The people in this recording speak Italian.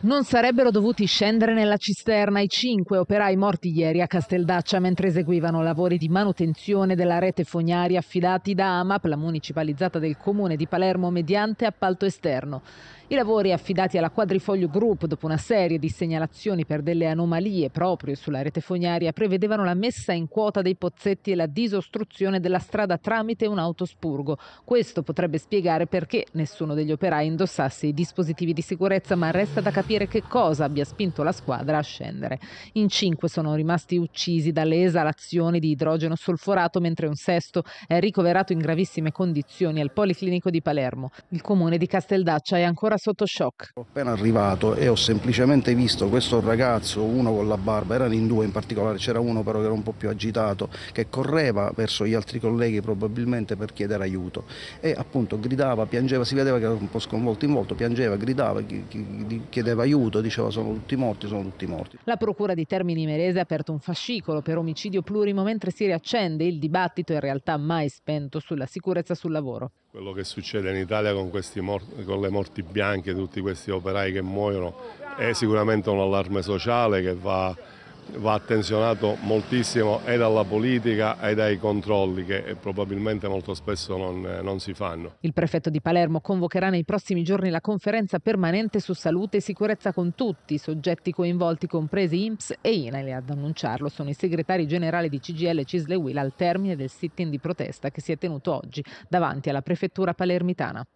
Non sarebbero dovuti scendere nella cisterna i cinque operai morti ieri a Casteldaccia mentre eseguivano lavori di manutenzione della rete fognaria affidati da AMAP, la municipalizzata del comune di Palermo, mediante appalto esterno. I lavori affidati alla Quadrifoglio Group dopo una serie di segnalazioni per delle anomalie proprio sulla rete fognaria prevedevano la messa in quota dei pozzetti e la disostruzione della strada tramite un autospurgo. Questo potrebbe spiegare perché nessuno degli operai indossasse i dispositivi di sicurezza, ma resta da capire capire che cosa abbia spinto la squadra a scendere. In cinque sono rimasti uccisi dalle esalazioni di idrogeno solforato, mentre un sesto è ricoverato in gravissime condizioni al Policlinico di Palermo. Il comune di Casteldaccia è ancora sotto shock. Ho appena arrivato e ho semplicemente visto questo ragazzo, uno con la barba, erano in due in particolare, c'era uno però che era un po' più agitato, che correva verso gli altri colleghi probabilmente per chiedere aiuto e appunto gridava, piangeva, si vedeva che era un po' sconvolto in volto, piangeva, gridava, chiedeva chiedeva aiuto, diceva sono tutti morti, sono tutti morti. La procura di Termini Merese ha aperto un fascicolo per omicidio plurimo mentre si riaccende il dibattito in realtà mai spento sulla sicurezza sul lavoro. Quello che succede in Italia con, morti, con le morti bianche, tutti questi operai che muoiono, è sicuramente un allarme sociale che va va attenzionato moltissimo e dalla politica e dai controlli che eh, probabilmente molto spesso non, eh, non, si fanno. Il prefetto di Palermo convocherà nei prossimi giorni la conferenza permanente su salute e sicurezza con tutti i soggetti coinvolti, compresi INPS e INAIL. Ad annunciarlo sono i segretari generali di CGL e Cisle Will al termine del sit-in di protesta che si è tenuto oggi davanti alla prefettura palermitana.